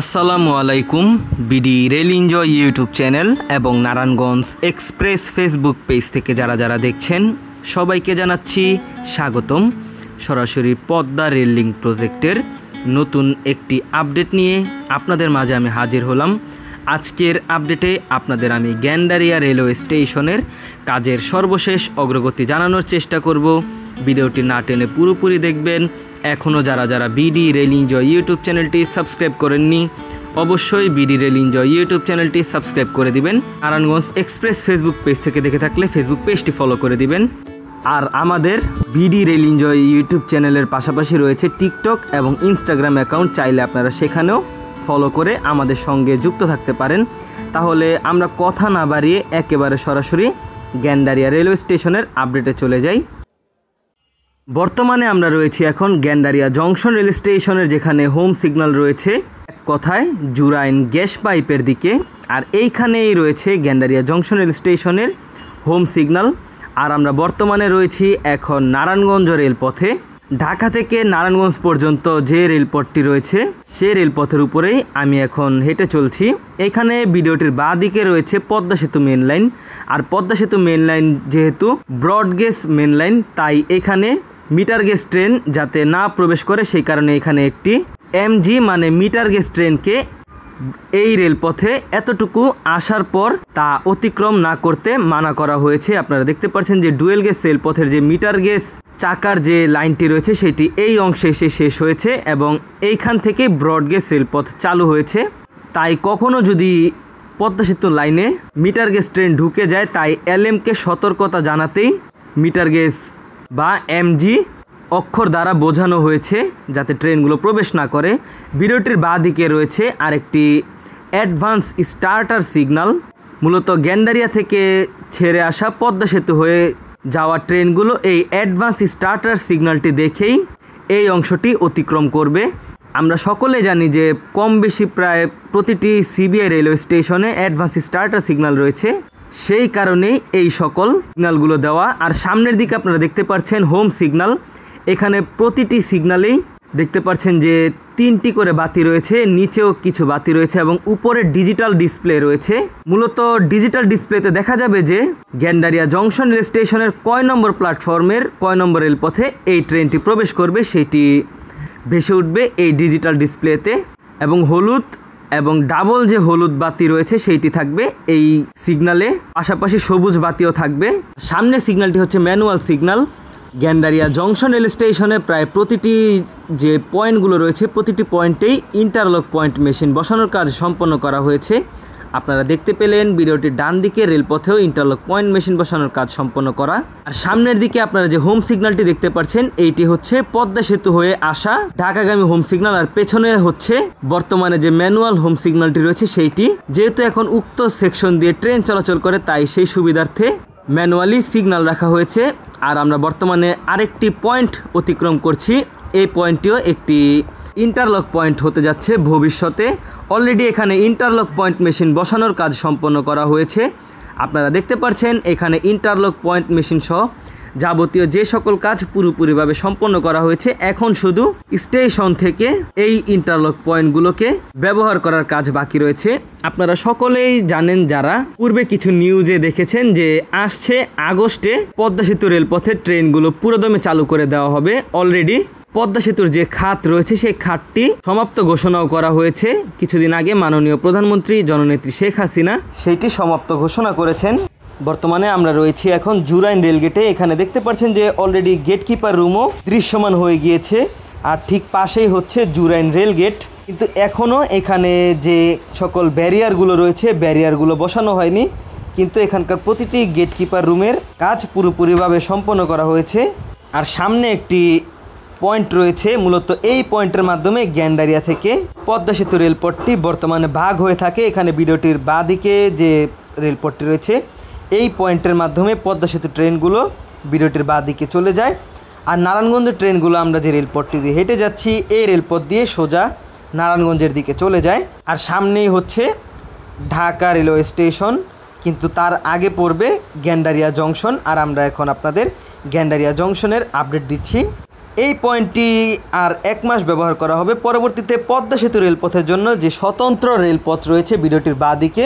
আসসালামু আলাইকুম BD rail enjoy YouTube channel এবং নারায়ণগঞ্জ এক্সপ্রেস ফেসবুক পেজ থেকে যারা যারা দেখছেন সবাইকে জানাচ্ছি স্বাগতম সরাসরি পদ্মা রেল লিঙ্ক প্রজেক্টের নতুন একটি আপডেট নিয়ে আপনাদের মাঝে আমি হাজির হলাম আজকের আপডেটে আপনাদের আমি গ্যান্ডারিয়া রেলওয়ে স্টেশনের কাজের সর্বশেষ অগ্রগতি জানানোর চেষ্টা করব ভিডিওটি না টেনে পুরোপুরি দেখবেন এখনও যারা যারা বিডি রেল এনজয় ইউটিউব চ্যানেলটি সাবস্ক্রাইব করেননি অবশ্যই বিডি রেল এনজয় ইউটিউব চ্যানেলটি সাবস্ক্রাইব করে দিবেন নারায়ণগঞ্জ এক্সপ্রেস ফেসবুক পেজ থেকে দেখে থাকলে ফেসবুক পেজটি ফলো করে দিবেন আর আমাদের বিডি রেল এনজয় ইউটিউব চ্যানেলের পাশাপাশি রয়েছে টিকটক এবং ইনস্টাগ্রাম অ্যাকাউন্ট চাইলে আপনারা সেখানেও ফলো করে আমাদের সঙ্গে যুক্ত থাকতে পারেন তাহলে আমরা কথা না বাড়িয়ে একেবারে সরাসরি গ্যান্ডারিয়া রেলওয়ে স্টেশনের আপডেটে চলে যাই বর্তমানে আমরা রয়েছি এখন গ্যান্ডারিয়া জংশন রেল স্টেশনের যেখানে হোম সিগন্যাল রয়েছে এক কথায় জুরাইন গ্যাস পাইপের দিকে আর এইখানেই রয়েছে গ্যান্ডারিয়া জংশন রেল স্টেশনের হোম সিগন্যাল আর আমরা বর্তমানে রয়েছি এখন নারায়ণগঞ্জ রেলপথে ঢাকা থেকে নারায়ণগঞ্জ পর্যন্ত যে রেলপথটি রয়েছে সে রেলপথের উপরেই আমি এখন হেঁটে চলছি এখানে ভিডিওটির বাঁ দিকে রয়েছে পদ্মা সেতু মেন লাইন আর পদ্মা সেতু মেন লাইন যেহেতু ব্রডগেজ মেন লাইন তাই এখানে মিটার গেস ট্রেন যাতে না প্রবেশ করে সেই কারণে এখানে একটি এমজি মানে মিটার গেস ট্রেনকে এই রেলপথে এতটুকু আসার পর তা অতিক্রম না করতে মানা করা হয়েছে আপনারা দেখতে পাচ্ছেন যে ডুয়েল গেস রেলপথের যে মিটার গেজ চাকার যে লাইনটি রয়েছে সেটি এই অংশে এসে শেষ হয়েছে এবং এইখান থেকে ব্রডগেজ রেলপথ চালু হয়েছে তাই কখনও যদি পদ্মা সেতু লাইনে মিটার গেস ট্রেন ঢুকে যায় তাই এলএমকে সতর্কতা জানাতেই মিটার গেজ বা এমজি অক্ষর দ্বারা বোঝানো হয়েছে যাতে ট্রেনগুলো প্রবেশ না করে বিরতির বাঁ দিকে রয়েছে আরেকটি অ্যাডভান্স স্টার্টার সিগনাল মূলত গ্যান্ডারিয়া থেকে ছেড়ে আসা পদ্মা সেতু হয়ে যাওয়া ট্রেনগুলো এই অ্যাডভান্স স্টার্টার সিগনালটি দেখেই এই অংশটি অতিক্রম করবে আমরা সকলে জানি যে কম বেশি প্রায় প্রতিটি সিবিআই রেলওয়ে স্টেশনে অ্যাডভান্স স্টার্টার সিগনাল রয়েছে সেই কারণে এই সকল সিগনালগুলো দেওয়া আর সামনের দিকে আপনারা দেখতে পাচ্ছেন হোম সিগনাল এখানে প্রতিটি সিগনালেই দেখতে পাচ্ছেন যে তিনটি করে বাতি রয়েছে নিচেও কিছু বাতি রয়েছে এবং উপরে ডিজিটাল ডিসপ্লে রয়েছে মূলত ডিজিটাল ডিসপ্লেতে দেখা যাবে যে গ্যান্ডারিয়া জংশন রেল স্টেশনের কয় নম্বর প্ল্যাটফর্মের কয় নম্বর রেলপথে এই ট্রেনটি প্রবেশ করবে সেটি ভেসে উঠবে এই ডিজিটাল ডিসপ্লেতে এবং হলুদ এবং ডাবল যে হলুদ বাতি রয়েছে সেইটি থাকবে এই সিগনালে পাশাপাশি সবুজ বাতিও থাকবে সামনে সিগনালটি হচ্ছে manual signal Gandaria junction rail স্টেশনে প্রায় প্রতিটি যে পয়েন্টগুলো রয়েছে প্রতিটি পয়েন্টেই ইন্টারলক পয়েন্ট মেশিন বসানোর কাজ সম্পন্ন করা হয়েছে আপনারা দেখতে পেলেন ভিডিওটির ডান দিকে রেলপথেও ইন্টারলক পয়েন্ট মেশিন বসানোর কাজ সম্পন্ন করা আর সামনের দিকে আপনারা যে হোম সিগন্যালটি দেখতে পাচ্ছেন এইটি হচ্ছে পদ্মা সেতু হয়ে আসা ঢাকাগামী হোম সিগন্যাল আর পেছনে হচ্ছে বর্তমানে যে ম্যানুয়াল হোম সিগন্যালটি রয়েছে সেইটি যেহেতু এখন উক্ত সেকশন দিয়ে ট্রেন চলাচল করে তাই সেই সুবিধার্থে ম্যানুয়ালি সিগন্যাল রাখা হয়েছে আর আমরা বর্তমানে আরেকটি পয়েন্ট অতিক্রম করছি এই পয়েন্টটিও একটি ইন্টারলক পয়েন্ট হতে যাচ্ছে ভবিষ্যতে অলরেডি এখানে ইন্টারলক পয়েন্ট মেশিন বসানোর কাজ সম্পন্ন করা হয়েছে আপনারা দেখতে পাচ্ছেন এখানে ইন্টারলক পয়েন্ট মেশিন সহ যাবতীয় যে সকল কাজ পুরোপুরিভাবে সম্পন্ন করা হয়েছে এখন শুধু স্টেশন থেকে এই ইন্টারলক পয়েন্টগুলোকে ব্যবহার করার কাজ বাকি রয়েছে আপনারা সকলেই জানেন যারা পূর্বে কিছু নিউজে দেখেছেন যে আসছে আগস্টে পদ্মা সেতু রেলপথের ট্রেনগুলো পুরোদমে চালু করে দেওয়া হবে অলরেডি পদ্মা সেতুর যে খাত রয়েছে সেই খাতটি সমাপ্ত ঘোষণাও করা হয়েছে কিছুদিন আগে মাননীয় প্রধানমন্ত্রী জননেত্রী শেখ হাসিনা সেইটি সমাপ্ত ঘোষণা করেছেন বর্তমানে আমরা রয়েছি এখন জুরাইন রেলগেটে এখানে দেখতে পাচ্ছেন যে অলরেডি গেটকিপার রুমও দৃশ্যমান হয়ে গিয়েছে আর ঠিক পাশেই হচ্ছে জুরাইন রেলগেট কিন্তু এখনও এখানে যে সকল ব্যারিয়ারগুলো রয়েছে ব্যারিয়ারগুলো বসানো হয়নি কিন্তু এখানকার প্রতিটি গেটকিপার রুমের কাজ পুরোপুরিভাবে সম্পন্ন করা হয়েছে আর সামনে একটি পয়েন্ট রয়েছে মূলত এই পয়েন্টের মাধ্যমে গ্যান্ডারিয়া থেকে পদ্মা সেতু রেলপথটি বর্তমানে ভাগ হয়ে থাকে এখানে ভিডিওটির বাঁদিকে যে রেলপথটি রয়েছে এই পয়েন্টের মাধ্যমে পদ্মা সেতু ট্রেনগুলো ভিডিওটির বাঁদিকে চলে যায় আর নারায়ণগঞ্জ ট্রেনগুলো আমরা যে রেলপথটি দিয়ে হেঁটে যাচ্ছি এই রেলপথ দিয়ে সোজা নারায়ণগঞ্জের দিকে চলে যায় আর সামনেই হচ্ছে ঢাকা রেলওয়ে স্টেশন কিন্তু তার আগে পড়বে গ্যান্ডারিয়া জংশন আর আমরা এখন আপনাদের গ্যান্ডারিয়া জংশনের আপডেট দিচ্ছি এই পয়েন্টটি আর এক মাস ব্যবহার করা হবে পরবর্তীতে পদ্মা সেতু রেলপথের জন্য যে স্বতন্ত্র রেলপথ রয়েছে ভিডিওটির বাদিকে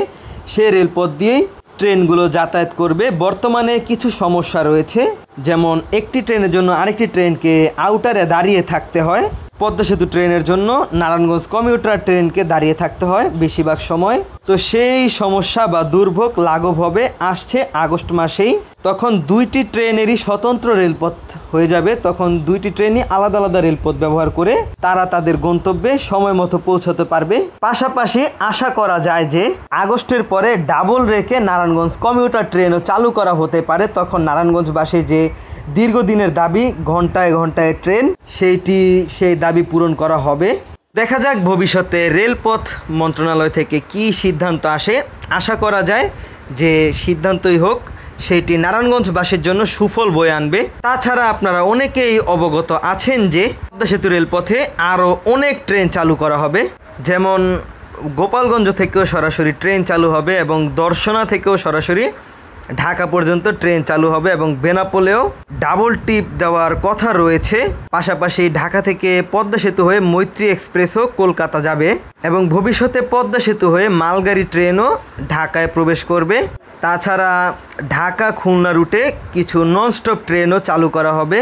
সে রেলপথ দিয়েই ট্রেনগুলো যাতায়াত করবে বর্তমানে কিছু সমস্যা রয়েছে যেমন একটি ট্রেনের জন্য আরেকটি ট্রেনকে আউটারে দাঁড়িয়ে থাকতে হয় পদ্মা সেতু ট্রেনের জন্য নারায়ণগঞ্জ কমিউটার ট্রেনকে দাঁড়িয়ে থাকতে হয় বেশিরভাগ সময় তো সেই সমস্যা বা দুর্ভোগ লাঘব হবে আসছে আগস্ট মাসেই তখন দুইটি ট্রেনেরই স্বতন্ত্র রেলপথ হয়ে যাবে তখন দুইটি ট্রেনই আলাদা আলাদা রেলপথ ব্যবহার করে তারা তাদের গন্তব্যে সময় মতো পৌঁছাতে পারবে পাশাপাশি আশা করা যায় যে আগস্টের পরে ডাবল রেখে নারায়ণগঞ্জ কমিউটার ট্রেনও চালু করা হতে পারে তখন নারায়ণগঞ্জবাসী যে দীর্ঘদিনের দাবি ঘন্টায় ঘন্টায় ট্রেন সেইটি সেই দাবি পূরণ করা হবে দেখা যাক ভবিষ্যতে রেলপথ মন্ত্রণালয় থেকে কি সিদ্ধান্ত আসে আশা করা যায় যে সিদ্ধান্তই হোক সেটি নারায়ণগঞ্জবাসীর জন্য সুফল বয়ে আনবে তাছাড়া আপনারা অনেকেই অবগত আছেন যে পদ্মা সেতু রেলপথে আরও অনেক ট্রেন চালু করা হবে যেমন গোপালগঞ্জ থেকেও সরাসরি ট্রেন চালু হবে এবং দর্শনা থেকেও সরাসরি ঢাকা পর্যন্ত ট্রেন চালু হবে এবং বেনাপোলেও ডাবল টিপ দেওয়ার কথা রয়েছে পাশাপাশি ঢাকা থেকে পদ্মা সেতু হয়ে মৈত্রী এক্সপ্রেসও কলকাতা যাবে এবং ভবিষ্যতে পদ্মা সেতু হয়ে মালগাড়ি ট্রেনও ঢাকায় প্রবেশ করবে তাছাড়া ঢাকা খুলনা রুটে কিছু নন স্টপ ট্রেনও চালু করা হবে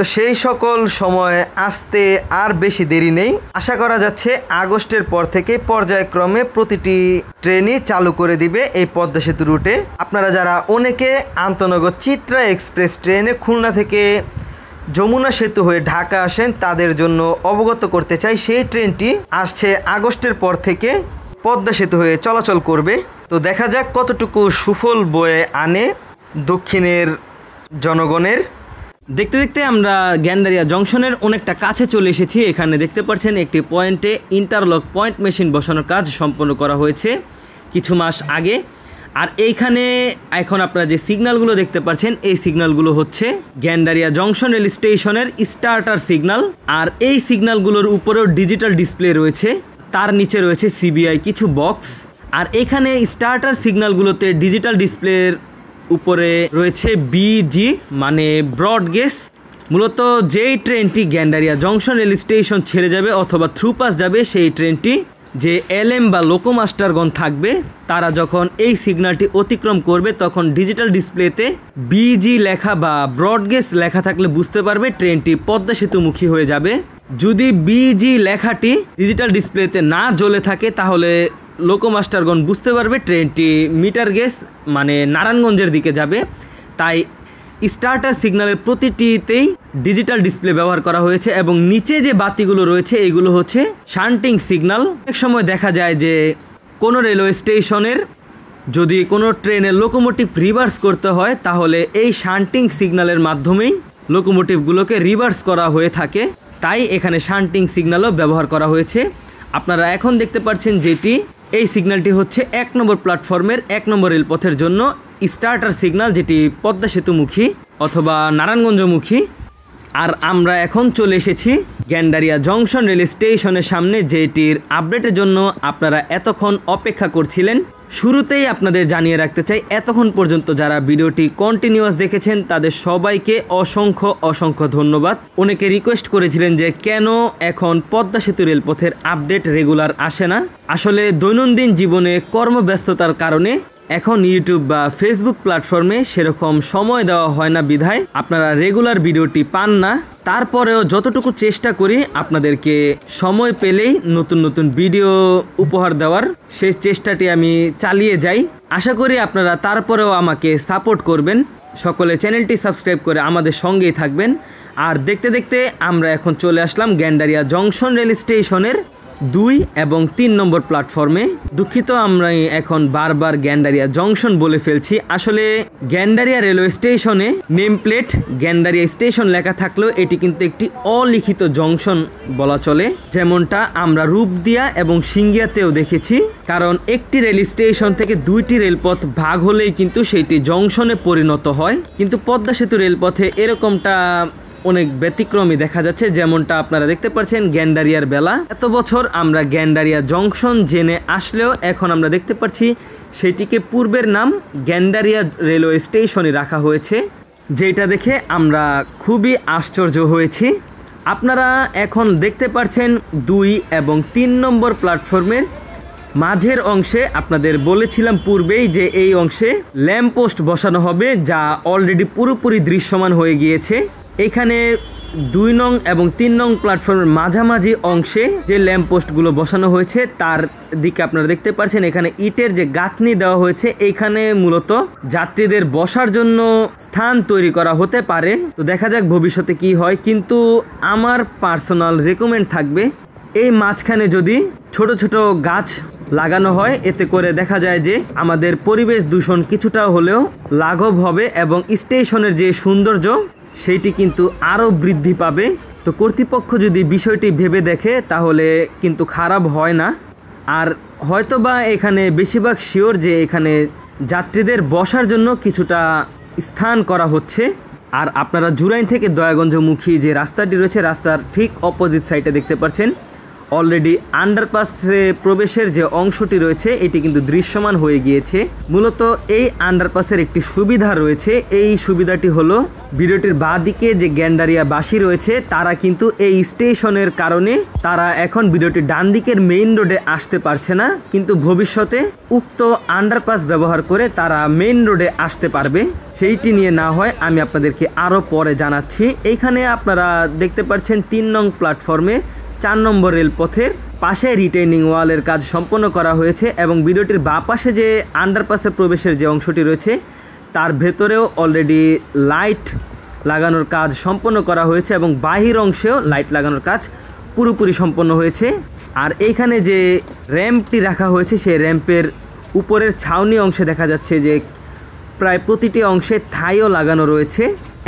তো সেই সকল সময়ে আসতে আর বেশি দেরি নেই আশা করা যাচ্ছে আগস্টের পর থেকে পর্যায়ক্রমে প্রতিটি ট্রেনই চালু করে দিবে এই পদ্মা সেতু রুটে আপনারা যারা অনেকে আন্তনগর চিত্রা এক্সপ্রেস ট্রেনে খুলনা থেকে যমুনা সেতু হয়ে ঢাকা আসেন তাদের জন্য অবগত করতে চাই সেই ট্রেনটি আসছে আগস্টের পর থেকে পদ্মা সেতু হয়ে চলাচল করবে তো দেখা যাক কতটুকু সুফল বয়ে আনে দক্ষিণের জনগণের দেখতে দেখতে আমরা গ্যান্ডারিয়া জংশনের অনেকটা কাছে চলে এসেছি এখানে দেখতে পাচ্ছেন একটি পয়েন্টে ইন্টারলক পয়েন্ট মেশিন বসানোর কাজ সম্পন্ন করা হয়েছে কিছু মাস আগে আর এইখানে এখন আপনারা যে সিগনালগুলো দেখতে পাচ্ছেন এই সিগনালগুলো হচ্ছে গ্যান্ডারিয়া জংশন রেল স্টেশনের স্টার্টার সিগনাল আর এই সিগনালগুলোর উপরেও ডিজিটাল ডিসপ্লে রয়েছে তার নিচে রয়েছে সিবিআই কিছু বক্স আর এখানে স্টার্টার সিগনালগুলোতে ডিজিটাল ডিসপ্লের উপরে রয়েছে বিজি মানে ব্রড মূলত যেই ট্রেনটি গ্যান্ডারিয়া জংশন রেল স্টেশন ছেড়ে যাবে অথবা থ্রুপাস যাবে সেই ট্রেনটি যে এলএম বা লোকোমাস্টারগণ থাকবে তারা যখন এই সিগন্যালটি অতিক্রম করবে তখন ডিজিটাল ডিসপ্লেতে বিজি লেখা বা ব্রডগেজ লেখা থাকলে বুঝতে পারবে ট্রেনটি পদ্মা সেতুমুখী হয়ে যাবে যদি বিজি লেখাটি ডিজিটাল ডিসপ্লেতে না জ্বলে থাকে তাহলে লোকোমাস্টারগণ বুঝতে পারবে ট্রেনটি মিটার গেস মানে নারায়ণগঞ্জের দিকে যাবে তাই স্টার্টার সিগন্যালের প্রতিটিতেই ডিজিটাল ডিসপ্লে ব্যবহার করা হয়েছে এবং নিচে যে বাতিগুলো রয়েছে এইগুলো হচ্ছে শান্টিং সিগন্যাল এক সময় দেখা যায় যে কোনো রেলওয়ে স্টেশনের যদি কোনো ট্রেনের লোকোমোটিভ রিভার্স করতে হয় তাহলে এই শান্টিং সিগন্যালের মাধ্যমেই লোকোমোটিভগুলোকে রিভার্স করা হয়ে থাকে তাই এখানে শান্টিং সিগন্যালও ব্যবহার করা হয়েছে আপনারা এখন দেখতে পাচ্ছেন যেটি এই সিগন্যালটি হচ্ছে এক নম্বর প্ল্যাটফর্মের এক নম্বর রেলপথের জন্য স্টার্টার সিগন্যাল যেটি পদ্মা সেতুমুখী অথবা নারায়ণগঞ্জমুখী আর আমরা এখন চলে এসেছি গ্যান্ডারিয়া জংশন রেল স্টেশনের সামনে যেটির আপডেটের জন্য আপনারা এতক্ষণ অপেক্ষা করছিলেন শুরুতেই আপনাদের জানিয়ে রাখতে চাই এতক্ষণ পর্যন্ত যারা ভিডিওটি কন্টিনিউয়াস দেখেছেন তাদের সবাইকে অসংখ্য অসংখ্য ধন্যবাদ অনেকে রিকোয়েস্ট করেছিলেন যে কেন এখন পদ্মা সেতু রেলপথের আপডেট রেগুলার আসে না আসলে দৈনন্দিন জীবনে কর্মব্যস্ততার কারণে এখন ইউটিউব বা ফেসবুক প্ল্যাটফর্মে সেরকম সময় দেওয়া হয় না বিধায় আপনারা রেগুলার ভিডিওটি পান না তারপরেও যতটুকু চেষ্টা করি আপনাদেরকে সময় পেলেই নতুন নতুন ভিডিও উপহার দেওয়ার সেই চেষ্টাটি আমি চালিয়ে যাই আশা করি আপনারা তারপরেও আমাকে সাপোর্ট করবেন সকলে চ্যানেলটি সাবস্ক্রাইব করে আমাদের সঙ্গেই থাকবেন আর দেখতে দেখতে আমরা এখন চলে আসলাম গ্যান্ডারিয়া জংশন রেল স্টেশনের দুই এবং তিন নম্বর প্ল্যাটফর্মে দুঃখিত আমরা এখন বারবার গ্যান্ডারিয়া জংশন বলে ফেলছি আসলে গ্যান্ডারিয়া রেলওয়ে স্টেশনে নেম প্লেট গ্যান্ডারিয়া স্টেশন লেখা থাকলেও এটি কিন্তু একটি অলিখিত জংশন বলা চলে যেমনটা আমরা রূপদিয়া এবং সিঙ্গিয়াতেও দেখেছি কারণ একটি রেল স্টেশন থেকে দুইটি রেলপথ ভাগ হলেই কিন্তু সেইটি জংশনে পরিণত হয় কিন্তু পদ্মা সেতু রেলপথে এরকমটা অনেক ব্যতিক্রমী দেখা যাচ্ছে যেমনটা আপনারা দেখতে পাচ্ছেন গ্যান্ডারিয়ার বেলা এত বছর আমরা গ্যান্ডারিয়া জংশন জেনে আসলেও এখন আমরা দেখতে পাচ্ছি সেটিকে পূর্বের নাম গ্যান্ডারিয়া রেলওয়ে স্টেশনে রাখা হয়েছে যেটা দেখে আমরা খুবই আশ্চর্য হয়েছি আপনারা এখন দেখতে পাচ্ছেন দুই এবং তিন নম্বর প্ল্যাটফর্মের মাঝের অংশে আপনাদের বলেছিলাম পূর্বেই যে এই অংশে পোস্ট বসানো হবে যা অলরেডি পুরোপুরি দৃশ্যমান হয়ে গিয়েছে এখানে দুই নং এবং তিন নং প্ল্যাটফর্মের মাঝামাঝি অংশে যে ল্যাম্পপোস্টগুলো বসানো হয়েছে তার দিকে আপনারা দেখতে পাচ্ছেন এখানে ইটের যে গাঁথনি দেওয়া হয়েছে এখানে মূলত যাত্রীদের বসার জন্য স্থান তৈরি করা হতে পারে তো দেখা যাক ভবিষ্যতে কি হয় কিন্তু আমার পার্সোনাল রেকমেন্ড থাকবে এই মাঝখানে যদি ছোট ছোট গাছ লাগানো হয় এতে করে দেখা যায় যে আমাদের পরিবেশ দূষণ কিছুটা হলেও লাঘব হবে এবং স্টেশনের যে সৌন্দর্য সেইটি কিন্তু আরও বৃদ্ধি পাবে তো কর্তৃপক্ষ যদি বিষয়টি ভেবে দেখে তাহলে কিন্তু খারাপ হয় না আর হয়তোবা এখানে বেশিরভাগ শিওর যে এখানে যাত্রীদের বসার জন্য কিছুটা স্থান করা হচ্ছে আর আপনারা জুরাইন থেকে দয়াগঞ্জমুখী যে রাস্তাটি রয়েছে রাস্তার ঠিক অপোজিট সাইডে দেখতে পাচ্ছেন অলরেডি আন্ডারপাসে প্রবেশের যে অংশটি রয়েছে এটি কিন্তু দৃশ্যমান হয়ে গিয়েছে মূলত এই আন্ডারপাসের একটি সুবিধা রয়েছে এই সুবিধাটি হলো ভিডিওটির বাঁদিকে যে গ্যান্ডারিয়াবাসী রয়েছে তারা কিন্তু এই স্টেশনের কারণে তারা এখন ভিডিওটি ডান দিকের মেইন রোডে আসতে পারছে না কিন্তু ভবিষ্যতে উক্ত আন্ডারপাস ব্যবহার করে তারা মেইন রোডে আসতে পারবে সেইটি নিয়ে না হয় আমি আপনাদেরকে আরও পরে জানাচ্ছি এইখানে আপনারা দেখতে পাচ্ছেন তিন নং প্ল্যাটফর্মে চার নম্বর রেলপথের পাশে রিটেইনিং ওয়ালের কাজ সম্পন্ন করা হয়েছে এবং ভিডিওটির বা পাশে যে আন্ডারপাসে প্রবেশের যে অংশটি রয়েছে তার ভেতরেও অলরেডি লাইট লাগানোর কাজ সম্পন্ন করা হয়েছে এবং বাহির অংশেও লাইট লাগানোর কাজ পুরোপুরি সম্পন্ন হয়েছে আর এইখানে যে র্যাম্পটি রাখা হয়েছে সেই র্যাম্পের উপরের ছাউনি অংশে দেখা যাচ্ছে যে প্রায় প্রতিটি অংশে থাইও লাগানো রয়েছে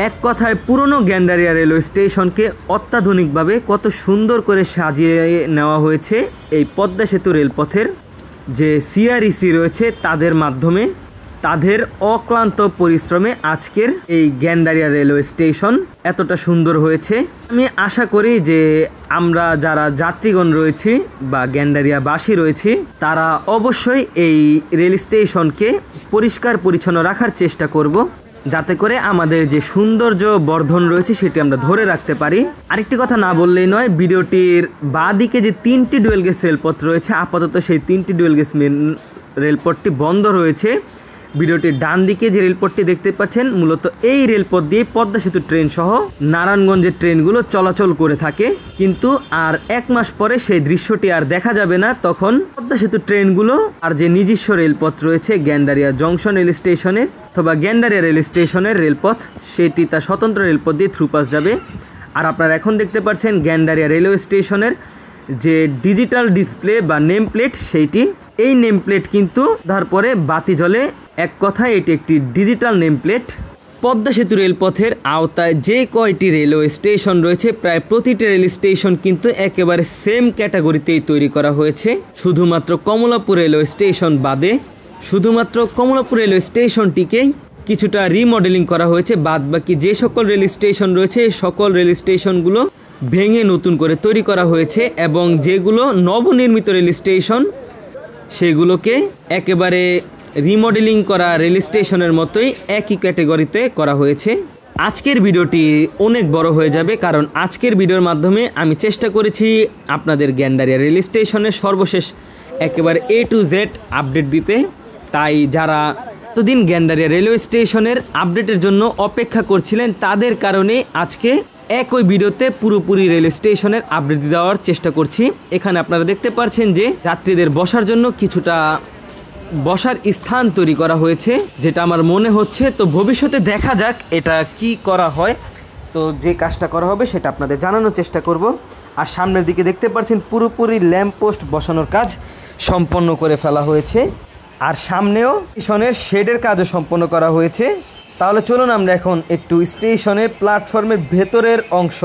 এক কথায় পুরনো গ্যান্ডারিয়া রেলওয়ে স্টেশনকে অত্যাধুনিকভাবে কত সুন্দর করে সাজিয়ে নেওয়া হয়েছে এই পদ্মা সেতু রেলপথের যে সিআরইসি e রয়েছে তাদের মাধ্যমে তাদের অক্লান্ত পরিশ্রমে আজকের এই গ্যান্ডারিয়া রেলওয়ে স্টেশন এতটা সুন্দর হয়েছে আমি আশা করি যে আমরা যারা যাত্রীগণ রয়েছি বা গ্যান্ডারিয়াবাসী রয়েছি তারা অবশ্যই এই রেল স্টেশনকে পরিষ্কার পরিচ্ছন্ন রাখার চেষ্টা করব যাতে করে আমাদের যে সৌন্দর্য বর্ধন রয়েছে সেটি আমরা ধরে রাখতে পারি আরেকটি কথা না বললেই নয় ভিডিওটির বা দিকে যে তিনটি ডুয়েল গেস রেলপথ রয়েছে আপাতত সেই তিনটি ডুয়েল গেস রেলপথটি বন্ধ রয়েছে ভিডিওটির ডান দিকে যে রেলপথটি দেখতে পাচ্ছেন মূলত এই রেলপথ দিয়ে পদ্মা সেতু ট্রেন সহ নারায়ণগঞ্জের ট্রেনগুলো চলাচল করে থাকে কিন্তু আর এক মাস পরে সেই দৃশ্যটি আর দেখা যাবে না তখন পদ্মা সেতু ট্রেনগুলো আর যে নিজস্ব রেলপথ রয়েছে গ্যান্ডারিয়া জংশন রেল স্টেশনের অথবা গ্যান্ডারিয়া রেল স্টেশনের রেলপথ সেটি তার স্বতন্ত্র রেলপথ দিয়ে থ্রুপাস যাবে আর আপনারা এখন দেখতে পাচ্ছেন গ্যান্ডারিয়া রেলওয়ে স্টেশনের যে ডিজিটাল ডিসপ্লে বা নেম প্লেট সেইটি এই নেম প্লেট কিন্তু তারপরে বাতি জলে এক কথায় এটি একটি ডিজিটাল নেমপ্লেট পদ্মা সেতু রেলপথের আওতায় যে কয়টি রেলওয়ে স্টেশন রয়েছে প্রায় প্রতিটি রেল স্টেশন কিন্তু একেবারে সেম ক্যাটাগরিতেই তৈরি করা হয়েছে শুধুমাত্র কমলাপুর রেলওয়ে স্টেশন বাদে শুধুমাত্র কমলাপুর রেলওয়ে স্টেশনটিকেই কিছুটা রিমডেলিং করা হয়েছে বাদ বাকি যে সকল রেল স্টেশন রয়েছে সকল রেল স্টেশনগুলো ভেঙে নতুন করে তৈরি করা হয়েছে এবং যেগুলো নবনির্মিত রেল স্টেশন সেগুলোকে একেবারে রিমডেলিং করা রেল স্টেশনের মতোই একই ক্যাটেগরিতে করা হয়েছে আজকের ভিডিওটি অনেক বড় হয়ে যাবে কারণ আজকের ভিডিওর মাধ্যমে আমি চেষ্টা করেছি আপনাদের গ্যান্ডারিয়া রেল স্টেশনের সর্বশেষ একেবারে এ টু জেড আপডেট দিতে তাই যারা এতদিন গ্যান্ডারিয়া রেলওয়ে স্টেশনের আপডেটের জন্য অপেক্ষা করছিলেন তাদের কারণে আজকে একই ভিডিওতে পুরোপুরি রেল স্টেশনের আপডেট দেওয়ার চেষ্টা করছি এখানে আপনারা দেখতে পাচ্ছেন যে যাত্রীদের বসার জন্য কিছুটা বসার স্থান তৈরি করা হয়েছে যেটা আমার মনে হচ্ছে তো ভবিষ্যতে দেখা যাক এটা কি করা হয় তো যে কাজটা করা হবে সেটা আপনাদের জানানোর চেষ্টা করব আর সামনের দিকে দেখতে পাচ্ছেন পুরোপুরি ল্যাম্পপোস্ট বসানোর কাজ সম্পন্ন করে ফেলা হয়েছে আর সামনেও স্টেশনের শেডের কাজও সম্পন্ন করা হয়েছে তাহলে চলুন আমরা এখন একটু স্টেশনের প্ল্যাটফর্মের ভেতরের অংশ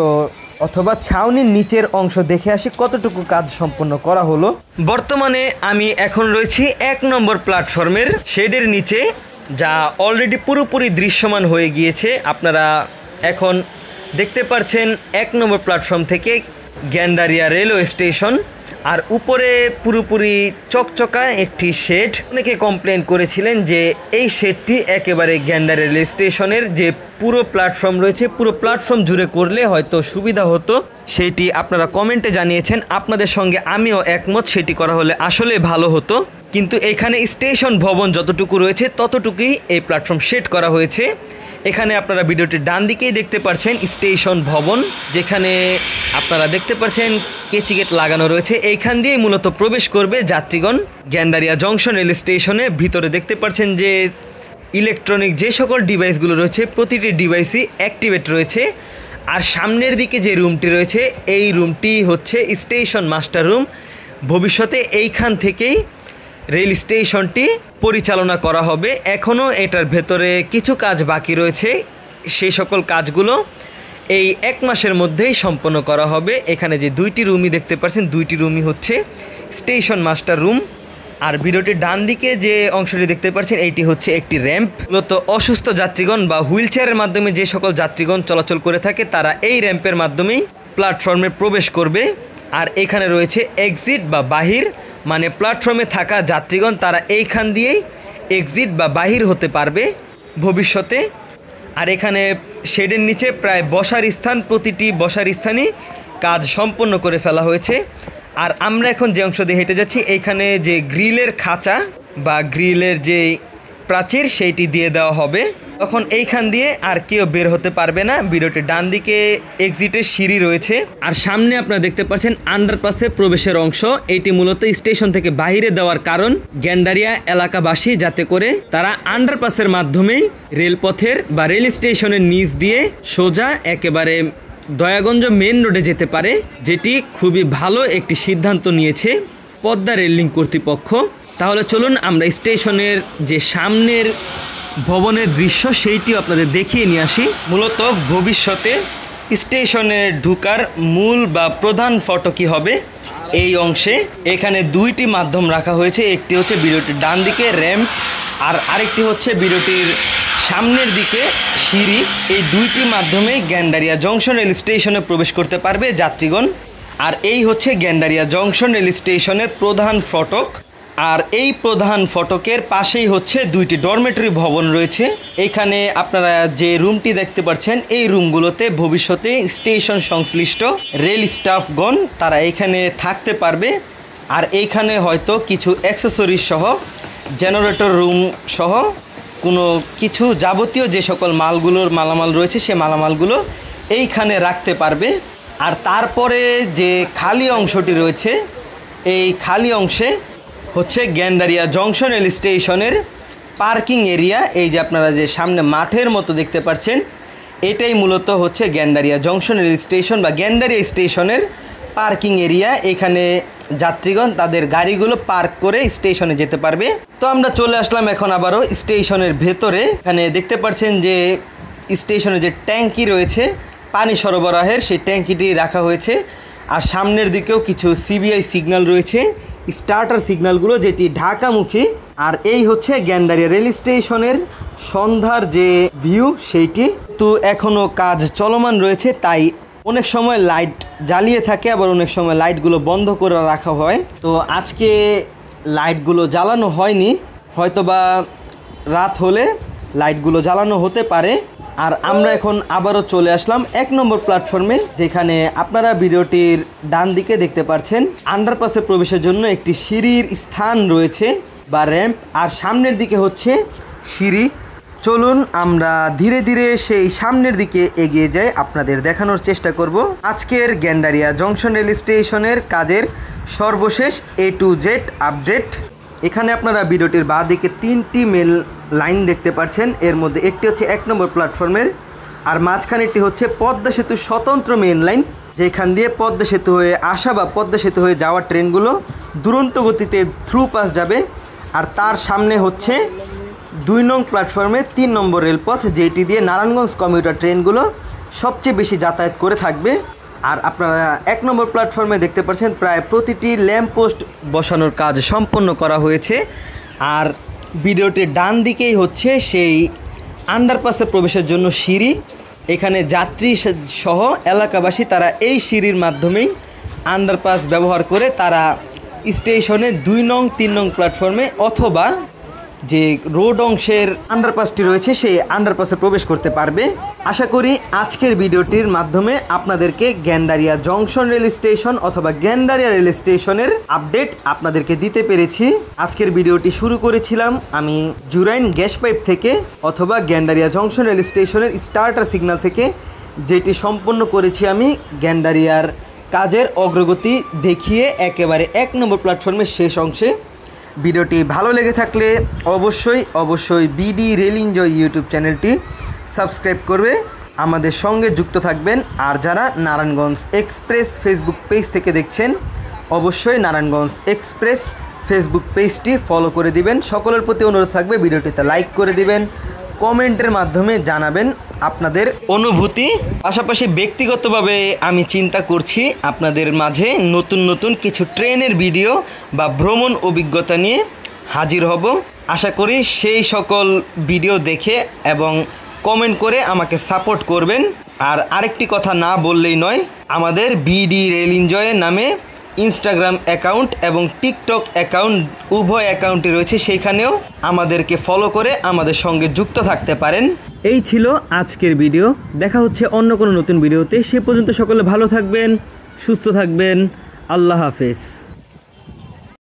অথবা ছাউনির নিচের অংশ দেখে আসি কতটুকু কাজ সম্পন্ন করা হলো বর্তমানে আমি এখন রয়েছি এক নম্বর প্ল্যাটফর্মের শেডের নিচে যা অলরেডি পুরোপুরি দৃশ্যমান হয়ে গিয়েছে আপনারা এখন দেখতে পারছেন এক নম্বর প্ল্যাটফর্ম থেকে গ্যান্ডারিয়া রেলওয়ে স্টেশন আর উপরে পুরোপুরি চকচকা একটি শেড অনেকে কমপ্লেন করেছিলেন যে এই শেডটি একেবারে গ্যান্ডা রেল স্টেশনের যে পুরো প্ল্যাটফর্ম রয়েছে পুরো প্ল্যাটফর্ম জুড়ে করলে হয়তো সুবিধা হতো সেটি আপনারা কমেন্টে জানিয়েছেন আপনাদের সঙ্গে আমিও একমত সেটি করা হলে আসলে ভালো হতো কিন্তু এখানে স্টেশন ভবন যতটুকু রয়েছে ততটুকুই এই প্ল্যাটফর্ম সেট করা হয়েছে এখানে আপনারা ভিডিওটির ডান দিকেই দেখতে পাচ্ছেন স্টেশন ভবন যেখানে আপনারা দেখতে পাচ্ছেন গেট লাগানো রয়েছে এইখান দিয়ে মূলত প্রবেশ করবে যাত্রীগণ গ্যান্ডারিয়া জংশন রেল স্টেশনে ভিতরে দেখতে পাচ্ছেন যে ইলেকট্রনিক যে সকল ডিভাইসগুলো রয়েছে প্রতিটি ডিভাইসই অ্যাক্টিভেট রয়েছে আর সামনের দিকে যে রুমটি রয়েছে এই রুমটি হচ্ছে স্টেশন মাস্টার রুম ভবিষ্যতে এইখান থেকেই রেল স্টেশনটি পরিচালনা করা হবে এখনও এটার ভেতরে কিছু কাজ বাকি রয়েছে সেই সকল কাজগুলো এই এক মাসের মধ্যেই সম্পন্ন করা হবে এখানে যে দুইটি রুমই দেখতে পাচ্ছেন দুইটি রুমই হচ্ছে স্টেশন মাস্টার রুম আর ভিডিওটির ডান দিকে যে অংশটি দেখতে পাচ্ছেন এইটি হচ্ছে একটি র্যাম্প মূলত অসুস্থ যাত্রীগণ বা হুইল মাধ্যমে যে সকল যাত্রীগণ চলাচল করে থাকে তারা এই র্যাম্পের মাধ্যমেই প্ল্যাটফর্মে প্রবেশ করবে আর এখানে রয়েছে এক্সিট বা বাহির মানে প্ল্যাটফর্মে থাকা যাত্রীগণ তারা এইখান দিয়েই এক্সিট বা বাহির হতে পারবে ভবিষ্যতে আর এখানে শেডের নিচে প্রায় বসার স্থান প্রতিটি বসার স্থানে কাজ সম্পন্ন করে ফেলা হয়েছে আর আমরা এখন যে অংশ দিয়ে হেঁটে যাচ্ছি এইখানে যে গ্রিলের খাঁচা বা গ্রিলের যে প্রাচীর সেইটি দিয়ে দেওয়া হবে তখন এইখান দিয়ে আর কেউ বের হতে পারবে না বিরোটের ডান দিকে এক্সিটের সিঁড়ি রয়েছে আর সামনে আপনারা দেখতে পাচ্ছেন আন্ডারপাসে প্রবেশের অংশ এটি মূলত স্টেশন থেকে বাহিরে দেওয়ার কারণ গ্যান্ডারিয়া এলাকাবাসী যাতে করে তারা আন্ডারপাসের মাধ্যমেই রেলপথের বা রেল স্টেশনের নিচ দিয়ে সোজা একেবারে দয়াগঞ্জ মেন রোডে যেতে পারে যেটি খুবই ভালো একটি সিদ্ধান্ত নিয়েছে পদ্মা রেল লিঙ্ক কর্তৃপক্ষ তাহলে চলুন আমরা স্টেশনের যে সামনের ভবনের দৃশ্য সেইটি আপনাদের দেখিয়ে নিয়ে আসি মূলত ভবিষ্যতে স্টেশনে ঢুকার মূল বা প্রধান ফটকই হবে এই অংশে এখানে দুইটি মাধ্যম রাখা হয়েছে একটি হচ্ছে বিরতির ডান দিকে র্যাম্প আর আরেকটি হচ্ছে বিরতির সামনের দিকে সিঁড়ি এই দুইটি মাধ্যমে গ্যান্ডারিয়া জংশন রেল স্টেশনে প্রবেশ করতে পারবে যাত্রীগণ আর এই হচ্ছে গ্যান্ডারিয়া জংশন রেল স্টেশনের প্রধান ফটক আর এই প্রধান ফটকের পাশেই হচ্ছে দুইটি ডরমেটরি ভবন রয়েছে এখানে আপনারা যে রুমটি দেখতে পাচ্ছেন এই রুমগুলোতে ভবিষ্যতে স্টেশন সংশ্লিষ্ট রেল স্টাফগণ তারা এখানে থাকতে পারবে আর এইখানে হয়তো কিছু অ্যাক্সেসরিজ সহ জেনারেটর রুম সহ কোনো কিছু যাবতীয় যে সকল মালগুলোর মালামাল রয়েছে সে মালামালগুলো এইখানে রাখতে পারবে আর তারপরে যে খালি অংশটি রয়েছে এই খালি অংশে হচ্ছে গ্যান্ডারিয়া জংশন রেল স্টেশনের পার্কিং এরিয়া এই যে আপনারা যে সামনে মাঠের মতো দেখতে পাচ্ছেন এটাই মূলত হচ্ছে গ্যান্ডারিয়া জংশন রেল স্টেশন বা গ্যান্ডারিয়া স্টেশনের পার্কিং এরিয়া এখানে যাত্রীগণ তাদের গাড়িগুলো পার্ক করে স্টেশনে যেতে পারবে তো আমরা চলে আসলাম এখন আবারও স্টেশনের ভেতরে এখানে দেখতে পাচ্ছেন যে স্টেশনে যে ট্যাঙ্কি রয়েছে পানি সরবরাহের সেই ট্যাঙ্কিটি রাখা হয়েছে আর সামনের দিকেও কিছু সিবিআই সিগন্যাল রয়েছে স্টার্টার সিগন্যালগুলো যেটি ঢাকামুখী আর এই হচ্ছে গ্যান্ডারিয়া রেল স্টেশনের সন্ধ্যার যে ভিউ সেইটি তো এখনও কাজ চলমান রয়েছে তাই অনেক সময় লাইট জ্বালিয়ে থাকে আবার অনেক সময় লাইটগুলো বন্ধ করে রাখা হয় তো আজকে লাইটগুলো জ্বালানো হয়নি হয়তোবা রাত হলে লাইটগুলো জ্বালানো হতে পারে আর আমরা এখন আবারও চলে আসলাম এক নম্বর প্ল্যাটফর্মে যেখানে আপনারা ভিডিওটির ডান দিকে দেখতে পাচ্ছেন আন্ডারপাসে প্রবেশের জন্য একটি সিঁড়ির স্থান রয়েছে বা র্যাম্প আর সামনের দিকে হচ্ছে সিঁড়ি চলুন আমরা ধীরে ধীরে সেই সামনের দিকে এগিয়ে যাই আপনাদের দেখানোর চেষ্টা করব আজকের গ্যান্ডারিয়া জংশন রেল স্টেশনের কাজের সর্বশেষ এ টু জেড আপডেট এখানে আপনারা ভিডিওটির বাঁ দিকে তিনটি মেল লাইন দেখতে পাচ্ছেন এর মধ্যে একটি হচ্ছে এক নম্বর প্ল্যাটফর্মের আর মাঝখানেরটি হচ্ছে পদ্মা সেতু স্বতন্ত্র মেন লাইন যেখান দিয়ে পদ্মা সেতু হয়ে আসা বা পদ্মা সেতু হয়ে যাওয়া ট্রেনগুলো দুরন্ত গতিতে থ্রু পাস যাবে আর তার সামনে হচ্ছে দুই নং প্ল্যাটফর্মে তিন নম্বর রেলপথ যেটি দিয়ে নারায়ণগঞ্জ কমিউটার ট্রেনগুলো সবচেয়ে বেশি যাতায়াত করে থাকবে আর আপনারা এক নম্বর প্ল্যাটফর্মে দেখতে পাচ্ছেন প্রায় প্রতিটি ল্যাম্পপোস্ট বসানোর কাজ সম্পন্ন করা হয়েছে আর ভিডিওটির ডান দিকেই হচ্ছে সেই আন্ডারপাসে প্রবেশের জন্য সিঁড়ি এখানে যাত্রী সহ এলাকাবাসী তারা এই সিঁড়ির মাধ্যমেই আন্ডারপাস ব্যবহার করে তারা স্টেশনে দুই নং তিন নং প্ল্যাটফর্মে অথবা যে রোড অংশের আন্ডারপাসটি রয়েছে সেই আন্ডারপাসে প্রবেশ করতে পারবে আশা করি আজকের ভিডিওটির মাধ্যমে আপনাদেরকে গ্যান্ডারিয়া জংশন রেল স্টেশন অথবা গ্যান্ডারিয়া রেল স্টেশনের আপডেট আপনাদেরকে দিতে পেরেছি আজকের ভিডিওটি শুরু করেছিলাম আমি জুরাইন গ্যাস পাইপ থেকে অথবা গ্যান্ডারিয়া জংশন রেল স্টেশনের স্টার্টার সিগনাল থেকে যেটি সম্পন্ন করেছি আমি গ্যান্ডারিয়ার কাজের অগ্রগতি দেখিয়ে একেবারে এক নম্বর প্ল্যাটফর্মের শেষ অংশে ভিডিওটি ভালো লেগে থাকলে অবশ্যই অবশ্যই বিডি রেল ইউটিউব চ্যানেলটি সাবস্ক্রাইব করবে আমাদের সঙ্গে যুক্ত থাকবেন আর যারা নারায়ণগঞ্জ এক্সপ্রেস ফেসবুক পেজ থেকে দেখছেন অবশ্যই নারায়ণগঞ্জ এক্সপ্রেস ফেসবুক পেজটি ফলো করে দিবেন সকলের প্রতি অনুরোধ থাকবে ভিডিওটিতে লাইক করে দিবেন কমেন্টের মাধ্যমে জানাবেন আপনাদের অনুভূতি পাশাপাশি ব্যক্তিগতভাবে আমি চিন্তা করছি আপনাদের মাঝে নতুন নতুন কিছু ট্রেনের ভিডিও বা ভ্রমণ অভিজ্ঞতা নিয়ে হাজির হব আশা করি সেই সকল ভিডিও দেখে এবং কমেন্ট করে আমাকে সাপোর্ট করবেন আর আরেকটি কথা না বললেই নয় আমাদের বিডি রেল ইনজয়ের নামে ইনস্টাগ্রাম অ্যাকাউন্ট এবং টিকটক অ্যাকাউন্ট উভয় অ্যাকাউন্টে রয়েছে সেইখানেও আমাদেরকে ফলো করে আমাদের সঙ্গে যুক্ত থাকতে পারেন এই ছিল আজকের ভিডিও দেখা হচ্ছে অন্য কোনো নতুন ভিডিওতে সে পর্যন্ত সকলে ভালো থাকবেন সুস্থ থাকবেন আল্লাহ হাফেজ